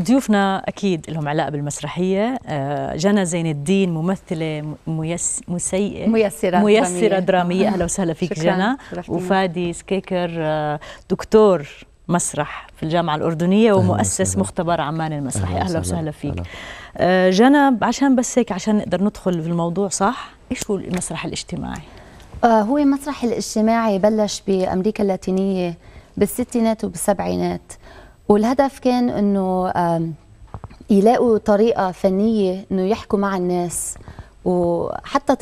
ضيوفنا اكيد لهم علاقه بالمسرحيه آه، جنى زين الدين ممثله ميس مسيئه ميسره ميسره دراميه, درامية. اهلا وسهلا فيك جنى وفادي سكيكر آه، دكتور مسرح في الجامعه الاردنيه ومؤسس مختبر عمان المسرحي اهلا, وسهلا فيك آه، جنى عشان بس هيك عشان نقدر ندخل في الموضوع صح ايش هو المسرح الاجتماعي هو المسرح الاجتماعي بلش بامريكا اللاتينيه بالستينات وبالسبعينات والهدف كان انه يلاقوا طريقه فنيه انه يحكوا مع الناس وحتى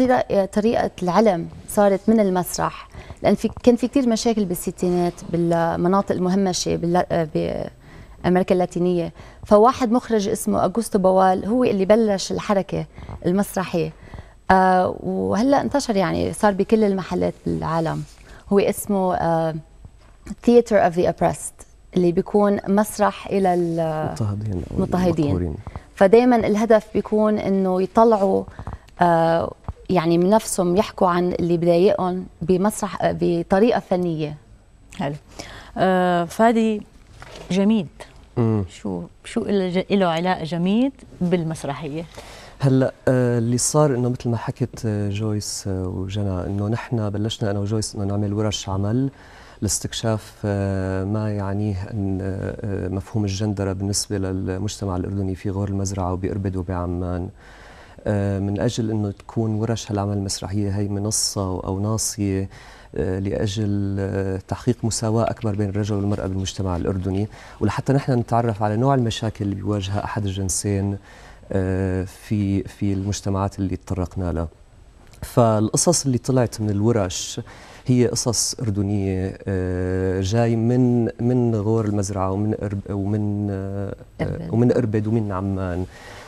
طريقه العلم صارت من المسرح لان في كان في كثير مشاكل بالستينات بالمناطق المهمشه بامريكا اللاتينيه فواحد مخرج اسمه اغوستو بوال هو اللي بلش الحركه المسرحيه آه وهلا انتشر يعني صار بكل المحلات بالعالم هو اسمه ثياتر اوف ذا the اللي بيكون مسرح الى المضطهدين المضطهدين فدائما الهدف بيكون انه يطلعوا آه يعني من نفسهم يحكوا عن اللي بضايقهم بمسرح آه، بطريقه فنيه حلو آه فادي جميد مم. شو شو له علاقه جميد بالمسرحيه هلا آه، اللي صار انه مثل ما حكت آه، جويس وجنى انه نحن بلشنا انا وجويس انه نعمل ورش عمل لاستكشاف آه، ما يعنيه آه، آه، مفهوم الجندرة بالنسبة للمجتمع الأردني في غور المزرعة وبإربد وبعمان من أجل أنه تكون ورش هالعمل المسرحية هي منصة أو ناصية لاجل تحقيق مساواه اكبر بين الرجل والمراه بالمجتمع الاردني ولحتى نحن نتعرف على نوع المشاكل اللي بيواجهها احد الجنسين في في المجتمعات اللي تطرقنا لها فالقصص اللي طلعت من الورش هي قصص اردنيه آه، جاي من من غور المزرعه ومن أرب ومن آه، آه، ومن اربد ومن عمان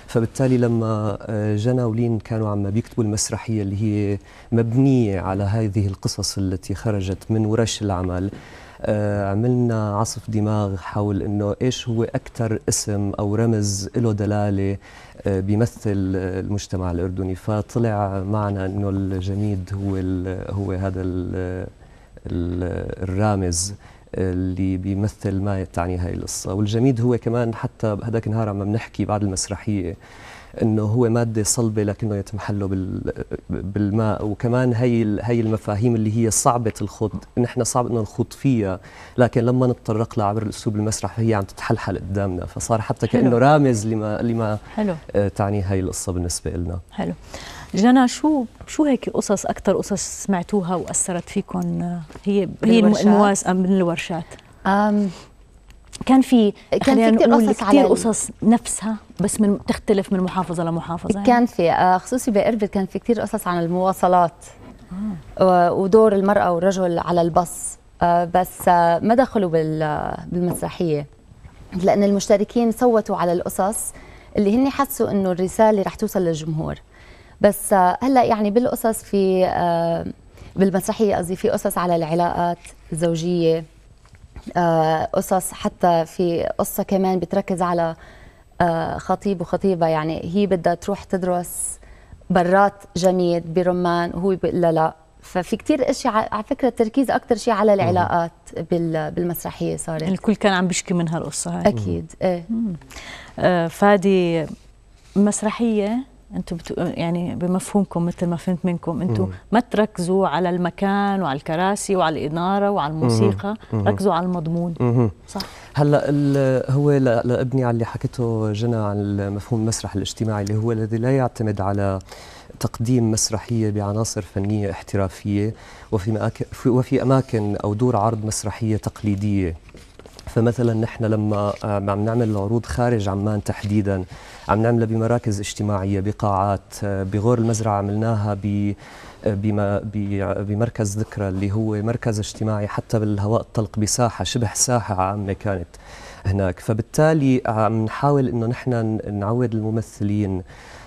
فبالتالي لما جنا ولين كانوا عم بيكتبوا المسرحيه اللي هي مبنيه على هذه القصص التي خرجت من ورش العمل آه، عملنا عصف دماغ حول انه ايش هو اكثر اسم او رمز له دلاله آه، بيمثل المجتمع الاردني فطلع معنا انه الجميد هو هو هذا الرامز اللي بيمثل ما تعني هاي القصة والجميد هو كمان حتى هذاك النهار عم نحكي بعد المسرحية انه هو ماده صلبه لكنه يتم حله بالماء وكمان هي هي المفاهيم اللي هي صعبه الخوض نحن صعب انه نخوض فيها لكن لما نتطرق لها عبر الاسلوب المسرح هي عم تتحلحل قدامنا فصار حتى كانه رامز لما لما حلو. آه، تعني هي القصه بالنسبه لنا حلو جنى شو شو هيك قصص اكثر قصص سمعتوها واثرت فيكم آه، هي هي المواساه من الورشات كان في كان في كتير قصص على قصص نفسها بس من تختلف من محافظه لمحافظه يعني. كان في آه، خصوصي باربد كان في كتير قصص عن المواصلات آه. ودور المراه والرجل على البص آه، بس آه، ما دخلوا بالمسرحيه لان المشتركين صوتوا على القصص اللي هن حسوا انه الرساله رح توصل للجمهور بس هلا يعني بالقصص في بالمسرحيه قصدي في قصص على العلاقات الزوجيه آه، قصص حتى في قصة كمان بتركز على آه، خطيب وخطيبة يعني هي بدها تروح تدرس برات جميل برمان وهو لا لا ففي كتير اشياء على فكره التركيز اكثر شيء على العلاقات بالمسرحيه صارت الكل كان عم بيشكي من هالقصه هاي اكيد ايه آه، فادي مسرحيه انتم بتو... يعني بمفهومكم مثل ما فهمت منكم انتم ما تركزوا على المكان وعلى الكراسي وعلى الاناره وعلى الموسيقى مم. ركزوا على المضمون مم. صح هلا هو لابني على اللي حكيته جنى عن مفهوم المسرح الاجتماعي اللي هو الذي لا يعتمد على تقديم مسرحيه بعناصر فنيه احترافيه وفي مأك... وفي اماكن او دور عرض مسرحيه تقليديه فمثلا نحن لما آه، عم نعمل عروض خارج عمان تحديدا عم نعملها بمراكز اجتماعيه بقاعات آه، بغور المزرعه عملناها ب آه، بما بمركز ذكرى اللي هو مركز اجتماعي حتى بالهواء الطلق بساحه شبه ساحه عامه كانت هناك فبالتالي عم نحاول انه نحن نعود الممثلين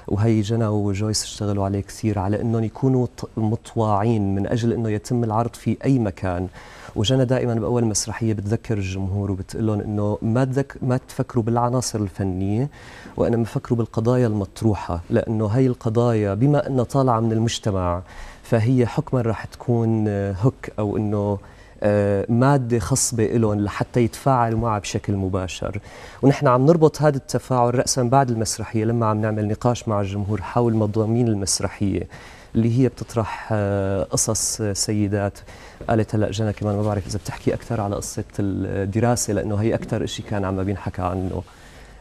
وهي جنى وجويس اشتغلوا عليه كثير على انهم يكونوا مطواعين من اجل انه يتم العرض في اي مكان وجنى دائما باول مسرحيه بتذكر الجمهور وبتقول لهم انه ما تذك ما تفكروا بالعناصر الفنيه وانما فكروا بالقضايا المطروحه لانه هي القضايا بما انها طالعه من المجتمع فهي حكما راح تكون هوك آه، او انه آه، مادة خصبة لهم لحتى يتفاعلوا معها بشكل مباشر ونحن عم نربط هذا التفاعل رأسا بعد المسرحية لما عم نعمل نقاش مع الجمهور حول مضامين المسرحية اللي هي بتطرح آه، قصص آه، سيدات قالت هلا جنى كمان ما بعرف اذا بتحكي اكثر على قصه الدراسه لانه هي اكثر شيء كان عم بينحكى عنه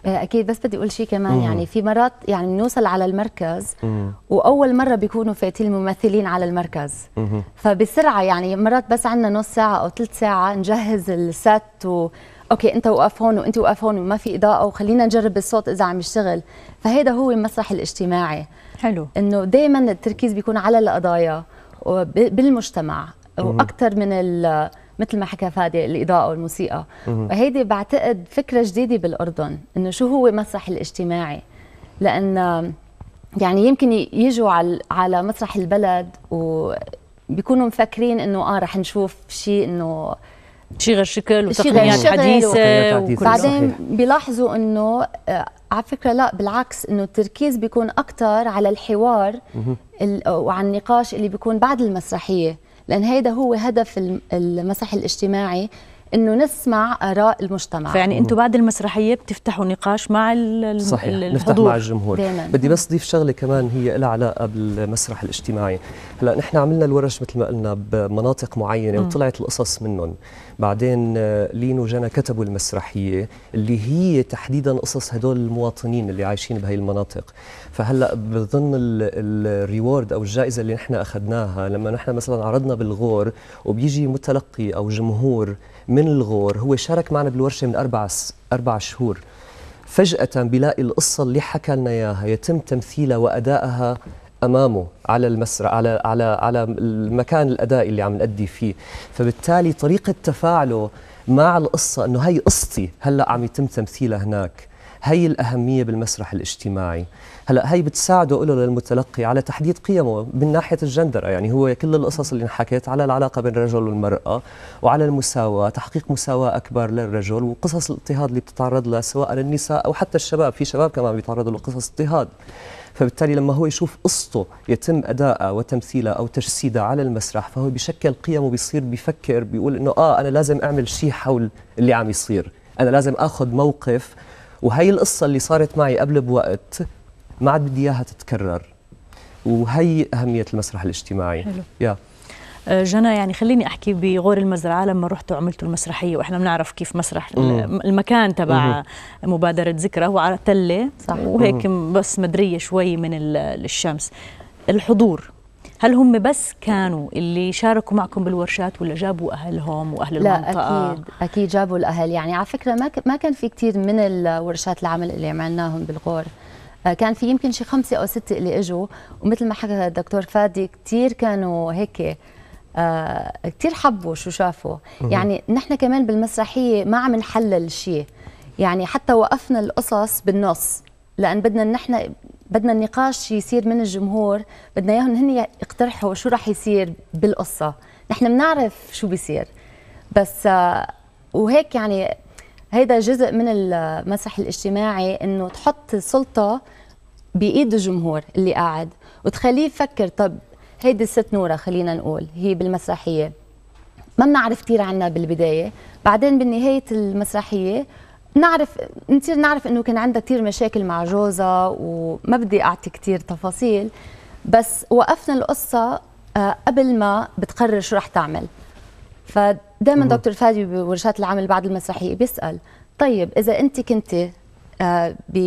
آه، اكيد بس بدي اقول شيء كمان مم. يعني في مرات يعني بنوصل على المركز مم. واول مره بيكونوا فاتين الممثلين على المركز مم. فبسرعه يعني مرات بس عندنا نص ساعه او ثلث ساعه نجهز الست و اوكي انت وقف هون وانت وقف هون وما في اضاءه وخلينا نجرب الصوت اذا عم يشتغل فهيدا هو المسرح الاجتماعي حلو انه دائما التركيز بيكون على القضايا بالمجتمع واكثر من ال مثل ما حكى فادي الاضاءه والموسيقى وهيدي بعتقد فكره جديده بالاردن انه شو هو مسرح الاجتماعي لان يعني يمكن يجوا على على مسرح البلد وبيكونوا مفكرين انه اه رح نشوف شيء انه شيء غير شكل وتقنيات حديثه وبعدين بيلاحظوا انه آه، على فكره لا بالعكس انه التركيز بيكون اكثر على الحوار وعلى النقاش اللي بيكون بعد المسرحيه لأن هيدا هو هدف المسرح الاجتماعي انه نسمع اراء المجتمع فيعني انتم بعد المسرحيه بتفتحوا نقاش مع صحيح الحضور نفتح مع الجمهور دايماً. بدي بس اضيف شغله كمان هي لها علاقه بالمسرح الاجتماعي هلا نحن عملنا الورش مثل ما قلنا بمناطق معينه م. وطلعت القصص منهم بعدين آه، لين وجنا كتبوا المسرحيه اللي هي تحديدا قصص هدول المواطنين اللي عايشين بهي المناطق فهلا بضمن الريورد او الجائزه اللي نحن اخذناها لما نحن مثلا عرضنا بالغور وبيجي متلقي او جمهور من الغور هو شارك معنا بالورشه من اربع اربع شهور فجاه بيلاقي القصه اللي حكى لنا اياها يتم تمثيلها وادائها امامه على المسرح على على على المكان الاداء اللي عم نأدي فيه فبالتالي طريقه تفاعله مع القصه انه هي قصتي هلا عم يتم تمثيلها هناك هي الأهمية بالمسرح الاجتماعي هلا هي بتساعده له للمتلقي على تحديد قيمه من ناحيه الجندر يعني هو كل القصص اللي انحكت على العلاقه بين الرجل والمراه وعلى المساواه تحقيق مساواه اكبر للرجل وقصص الاضطهاد اللي بتتعرض لها سواء للنساء او حتى الشباب في شباب كمان بيتعرضوا لقصص اضطهاد فبالتالي لما هو يشوف قصته يتم ادائها وتمثيلها او تجسيدها على المسرح فهو بيشكل قيمه وبيصير بيفكر بيقول انه اه انا لازم اعمل شيء حول اللي عم يصير انا لازم اخذ موقف وهي القصة اللي صارت معي قبل بوقت ما عاد بدي إياها تتكرر وهي أهمية المسرح الاجتماعي حلو. يا. آه، جنى يعني خليني احكي بغور المزرعه لما رحتوا عملتوا المسرحيه واحنا بنعرف كيف مسرح مم. المكان تبع مبادره ذكرى هو على تله صح وهيك بس مدريه شوي من الشمس الحضور هل هم بس كانوا اللي شاركوا معكم بالورشات ولا جابوا اهلهم واهل المنطقه لا اكيد اكيد جابوا الاهل يعني على فكره ما ما كان في كثير من الورشات العمل اللي عملناهم بالغور آه، كان في يمكن شي خمسة أو ستة اللي إجوا ومثل ما حكى الدكتور فادي كثير كانوا هيك آه، كثير حبوا شو شافوا يعني نحن كمان بالمسرحية ما عم نحلل شيء يعني حتى وقفنا القصص بالنص لأن بدنا نحن بدنا النقاش يصير من الجمهور بدنا اياهم هن يقترحوا شو راح يصير بالقصه نحن بنعرف شو بيصير بس آه، وهيك يعني هيدا جزء من المسرح الاجتماعي انه تحط السلطه بايد الجمهور اللي قاعد وتخليه يفكر طب هيدي الست نوره خلينا نقول هي بالمسرحيه ما بنعرف كثير عنها بالبدايه بعدين بنهايه المسرحيه نعرف نصير نعرف انه كان عندها كثير مشاكل مع جوزها وما بدي اعطي كثير تفاصيل بس وقفنا القصه آه، قبل ما بتقرر شو رح تعمل فدائما دكتور فادي بورشات العمل بعد المسرحيه بيسال طيب اذا انت كنت آه، ب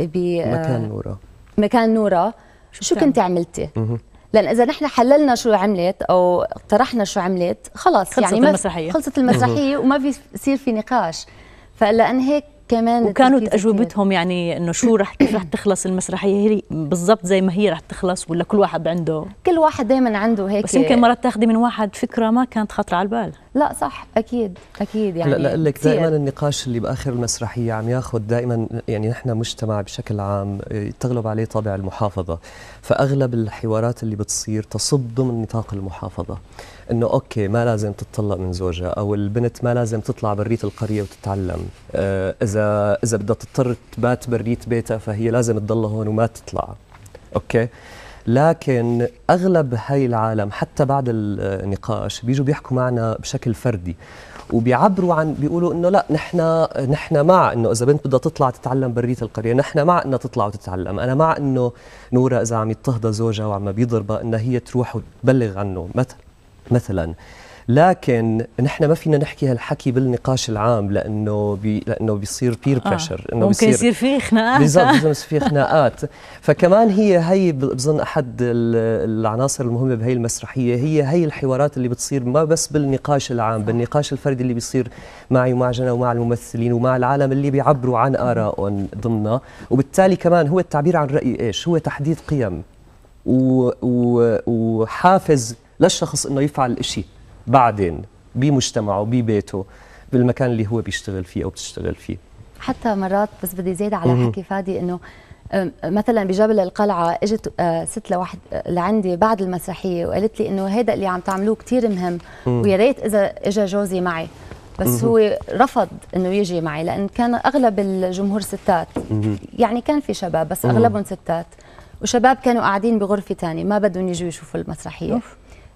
ب آه، مكان نورا مكان نورا شو كنت عملتي؟ لان اذا نحن حللنا شو عملت او طرحنا شو عملت خلاص خلصت يعني المسرحيه خلصت المسرحيه وما بيصير في نقاش فلان هيك كمان وكانت اجوبتهم كتير. يعني انه شو رح كيف رح تخلص المسرحيه هي بالضبط زي ما هي رح تخلص ولا كل واحد عنده كل واحد دائما عنده هيك بس يمكن مرات تاخذي من واحد فكره ما كانت خطر على البال لا صح اكيد اكيد يعني لا لك دائما النقاش اللي باخر المسرحيه عم ياخذ دائما يعني نحن مجتمع بشكل عام آه، تغلب عليه طابع المحافظه فاغلب الحوارات اللي بتصير تصب ضمن نطاق المحافظه انه اوكي ما لازم تتطلق من زوجها او البنت ما لازم تطلع بريت القريه وتتعلم آه، اذا اذا بدها تضطر تبات بريت بيتها فهي لازم تضلها هون وما تطلع اوكي لكن اغلب هاي العالم حتى بعد النقاش بيجوا بيحكوا معنا بشكل فردي وبيعبروا عن بيقولوا انه لا نحن نحن مع انه اذا بنت بدها تطلع تتعلم بريه القريه نحن مع انها تطلع وتتعلم انا مع انه نوره اذا عم يضطهدها زوجها وعم بيضربها انها هي تروح وتبلغ عنه مثلا مثلا لكن نحن ما فينا نحكي هالحكي بالنقاش العام لانه بي لانه بيصير بير بريشر آه. انه ممكن يصير في خناقات بالضبط بيصير في خناقات فكمان هي هي بظن احد العناصر المهمه بهي المسرحيه هي هي الحوارات اللي بتصير ما بس بالنقاش العام بالنقاش الفردي اللي بيصير معي ومع جنى ومع الممثلين ومع العالم اللي بيعبروا عن ارائهم ضمنا وبالتالي كمان هو التعبير عن راي ايش هو تحديد قيم وحافز للشخص انه يفعل شيء بعدين بمجتمعه ببيته بالمكان اللي هو بيشتغل فيه او بتشتغل فيه حتى مرات بس بدي زيد على حكي فادي انه مثلا بجبل القلعه اجت آه، ست لواحد آه، لعندي بعد المسرحيه وقالت لي انه هذا اللي عم تعملوه كثير مهم ويا ريت اذا اجى جوزي معي بس هو رفض انه يجي معي لان كان اغلب الجمهور ستات يعني كان في شباب بس اغلبهم ستات وشباب كانوا قاعدين بغرفه ثانيه ما بدهم يجوا يشوفوا المسرحيه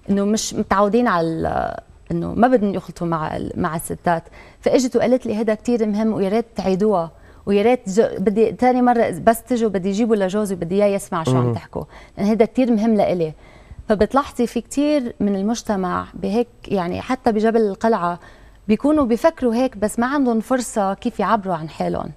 انه مش متعودين على انه ما بدهم يخلطوا مع مع الستات فاجت وقالت لي هذا كثير مهم ويا ريت تعيدوها ويا ريت بدي ثاني مره بس تجوا بدي جيبه لجوزي بدي اياه يسمع شو عم تحكوا لان يعني هذا كثير مهم لإلي فبتلاحظي في كثير من المجتمع بهيك يعني حتى بجبل القلعه بيكونوا بيفكروا هيك بس ما عندهم فرصه كيف يعبروا عن حالهم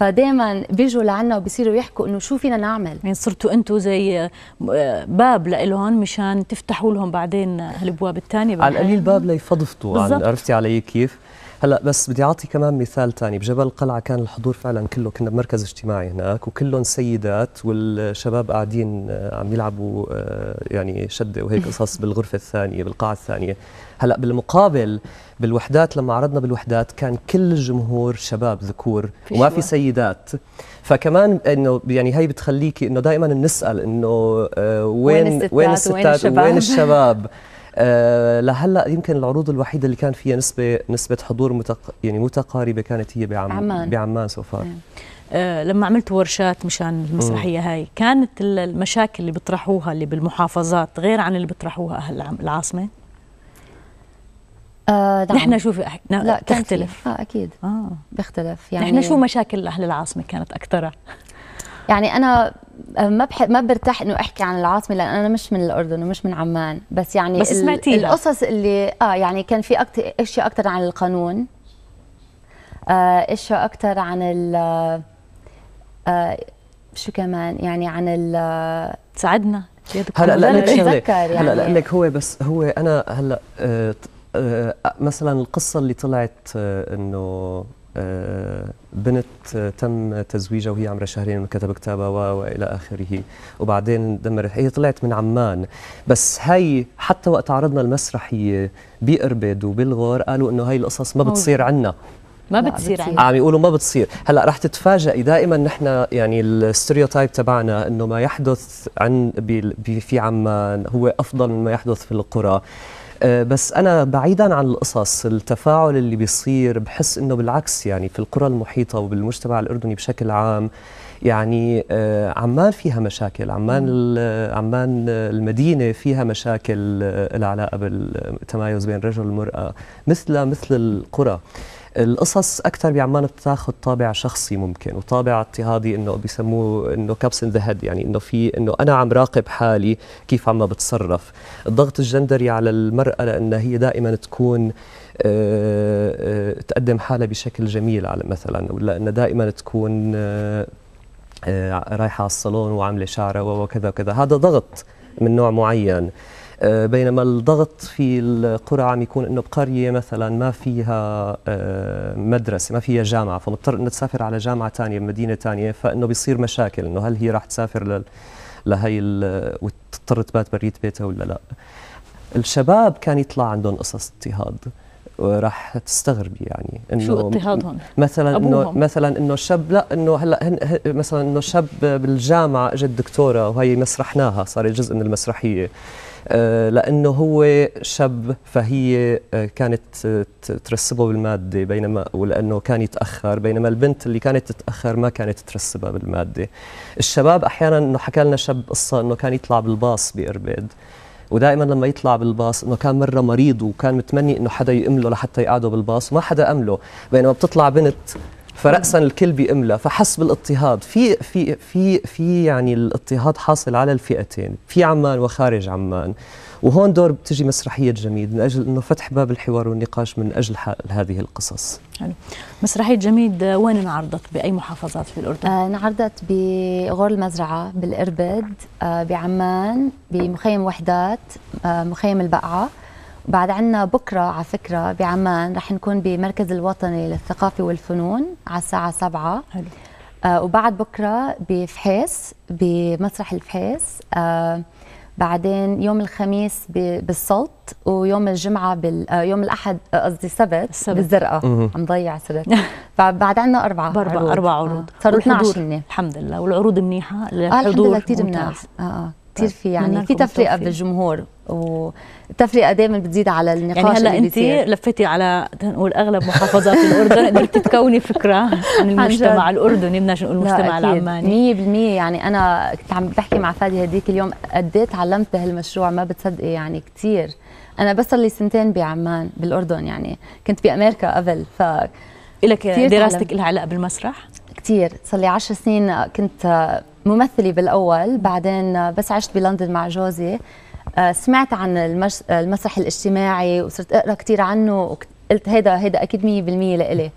فدائما بيجوا لعنا وبيصيروا يحكوا انه شو فينا نعمل يعني صرتوا انتم زي آه، باب لهم مشان تفتحوا لهم بعدين هالابواب الثانيه على القليل باب ليفضفضوا يعني عرفتي علي كيف؟ هلا بس بدي اعطي كمان مثال ثاني بجبل القلعه كان الحضور فعلا كله كنا بمركز اجتماعي هناك وكلهم سيدات والشباب قاعدين آه، عم يلعبوا آه، يعني شده وهيك قصص بالغرفه الثانيه بالقاعه الثانيه هلا بالمقابل بالوحدات لما عرضنا بالوحدات كان كل الجمهور شباب ذكور وما في سيدات فكمان انه يعني هي بتخليكي انه دائما بنسال انه آه، وين وين الستات وين الشباب, وين الشباب آه، لهلا يمكن العروض الوحيده اللي كان فيها نسبه نسبه حضور متق... يعني متقاربه كانت هي بعم... عمان بعمان سوفار نعم. آه لما عملت ورشات مشان المسرحيه هاي كانت المشاكل اللي بيطرحوها اللي بالمحافظات غير عن اللي بيطرحوها اهل العاصمه آه نعم. نحن نحن في أحك... نعم، لا تختلف اه اكيد اه بيختلف يعني نحن شو يعني مشاكل اهل العاصمه كانت اكثرها يعني انا ما بح... ما برتاح انه احكي عن العاصمه لان انا مش من الاردن ومش من عمان بس يعني بس سمعتي ال... القصص اللي اه يعني كان في أكت... اشياء اكثر عن القانون آه اشياء اكثر عن ال آه شو كمان يعني عن ال تساعدنا هلا لا لك شغله يعني. هلا لا لك هو بس هو انا هلا آه آه مثلا القصه اللي طلعت آه انه آه، بنت تم تزويجها وهي عمرها شهرين وكتب كتابها و... والى اخره وبعدين دمرت هي طلعت من عمان بس هي حتى وقت عرضنا المسرحيه باربد وبالغور قالوا انه هي القصص ما بتصير عنا ما بتصير عنا عم يقولوا ما بتصير هلا رح تتفاجئي دائما نحن يعني الستيريوتايب تبعنا انه ما يحدث عن في عمان هو افضل مما يحدث في القرى آه، بس أنا بعيدا عن القصص التفاعل اللي بيصير بحس إنه بالعكس يعني في القرى المحيطة وبالمجتمع الأردني بشكل عام يعني آه، عمان فيها مشاكل عمان عمان المدينه فيها مشاكل العلاقه آه، بالتمايز بين الرجل والمراه مثل مثل القرى القصص اكثر بعمان بتاخذ طابع شخصي ممكن وطابع اضطهادي انه بيسموه انه كابس ذا هيد يعني انه في انه انا عم راقب حالي كيف عم بتصرف الضغط الجندري على المراه لانها هي دائما تكون آه، تقدم حالها بشكل جميل على مثلا ولا انها دائما تكون آه، رايحه على الصالون وعامله شعره وكذا وكذا هذا ضغط من نوع معين آه، بينما الضغط في القرى عم يكون انه بقريه مثلا ما فيها آه، مدرسه ما فيها جامعه فمضطر انه تسافر على جامعه ثانيه بمدينه ثانيه فانه بيصير مشاكل انه هل هي راح تسافر لهي وتضطر تبات بريت بيتها ولا لا الشباب كان يطلع عندهم قصص اضطهاد راح تستغربي يعني انه شو اضطهادهم؟ مثلا انه مثلا انه الشاب لا انه هلا هن مثلا انه شاب بالجامعه اجت دكتوره وهي مسرحناها صارت جزء من المسرحيه آه، لانه هو شاب فهي آه، كانت ترسبه بالماده بينما ولانه كان يتاخر بينما البنت اللي كانت تتاخر ما كانت ترسبها بالماده الشباب احيانا انه حكى لنا شاب قصه انه كان يطلع بالباص باربد ودائما لما يطلع بالباص انه كان مره مريض وكان متمني انه حدا يأمله لحتى يقعده بالباص وما حدا أمله بينما بتطلع بنت فراسا الكل بيأملها فحس بالاضطهاد في في في في يعني الاضطهاد حاصل على الفئتين في عمان وخارج عمان وهون دور بتجي مسرحية جميد من أجل أنه فتح باب الحوار والنقاش من أجل هذه القصص حلو. مسرحية جميد وين انعرضت بأي محافظات في الأردن؟ آه انعرضت بغور المزرعة بالإربد آه بعمان بمخيم وحدات آه مخيم البقعة بعد عنا بكرة على فكرة بعمان رح نكون بمركز الوطني للثقافة والفنون على الساعة سبعة حلو. آه وبعد بكرة بفحيس بمسرح الفحيس آه بعدين يوم الخميس بالسلط ويوم الجمعه بال آه، يوم الاحد آه، قصدي السبت بالزرقاء عم ضيع سبت فبعد عندنا اربعه اربع عروض اربع آه. عروض صاروا 12 الحمد لله والعروض منيحه الحضور آه الحمد لله كثير منيح اه كثير في يعني في تفرقه بالجمهور والتفرقه دائما بتزيد على يعني النقاش يعني هلا انت لفتي على نقول اغلب محافظات الاردن قدرتي تكوني فكره عن المجتمع الاردني بدناش نقول المجتمع العماني 100% يعني انا كنت عم بحكي مع فادي هديك اليوم قد ايه تعلمت بهالمشروع ما بتصدقي يعني كثير انا بس لي سنتين بعمان بالاردن يعني كنت بامريكا قبل ف لك دراستك لها علاقه بالمسرح؟ كثير صار لي 10 سنين كنت ممثله بالاول بعدين بس عشت بلندن مع جوزي آه، سمعت عن المسرح الاجتماعي وصرت اقرا كثير عنه وقلت هيدا هيدا اكيد 100% لإلي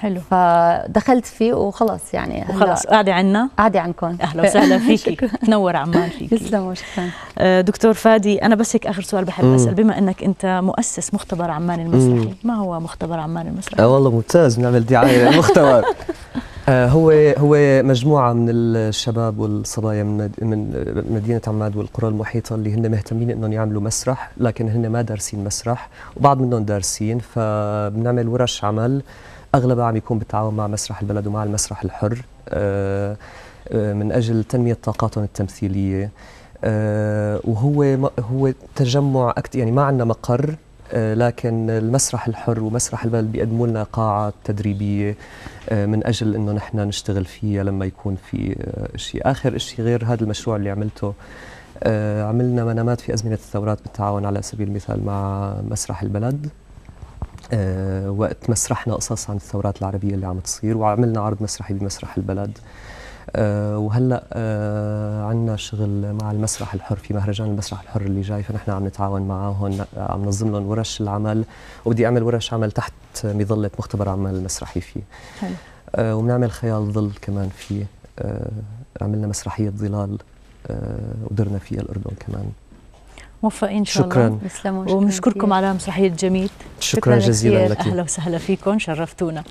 حلو فدخلت فيه وخلص يعني وخلص قاعده عنا قاعده عنكم اهلا وسهلا فيك تنور عمان فيك تسلموا شكرا آه، دكتور فادي انا بس هيك اخر سؤال بحب اسال بما انك انت مؤسس مختبر عمان المسرحي ما هو مختبر عمان المسرحي؟ اه والله ممتاز نعمل دعايه للمختبر آه، هو هو مجموعه من الشباب والصبايا من من مدينه عماد والقرى المحيطه اللي هن مهتمين انهم يعملوا مسرح لكن هن ما دارسين مسرح وبعض منهم دارسين فبنعمل ورش عمل اغلبها عم يكون بالتعاون مع مسرح البلد ومع المسرح الحر آه، آه، من اجل تنميه طاقاتهم التمثيليه وهو هو تجمع يعني ما عندنا مقر آه، لكن المسرح الحر ومسرح البلد بيقدموا لنا قاعات تدريبيه آه، من اجل انه نحن نشتغل فيها لما يكون في آه، شيء، اخر شيء غير هذا المشروع اللي عملته عملنا منامات في ازمنه الثورات بالتعاون على سبيل المثال مع مسرح البلد وقت مسرحنا قصص عن الثورات العربيه اللي عم تصير وعملنا عرض مسرحي بمسرح البلد آه، وهلا آه، عندنا شغل مع المسرح الحر في مهرجان المسرح الحر اللي جاي فنحن عم نتعاون معهم عم ننظم لهم ورش العمل وبدي اعمل ورش عمل تحت مظله مختبر عمل مسرحي فيه حلو آه، وبنعمل خيال ظل كمان فيه عملنا مسرحيه ظلال ودرنا فيها الاردن كمان موفقين ان شاء شكرا. الله شكرا على مسرحيه جميل شكرا, شكرا جزيلا لك اهلا وسهلا فيكم شرفتونا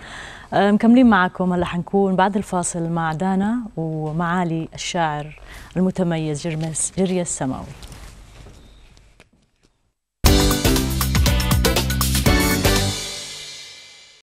مكملين معكم هلا حنكون بعد الفاصل مع دانا ومعالي الشاعر المتميز جرمس جريا السماوي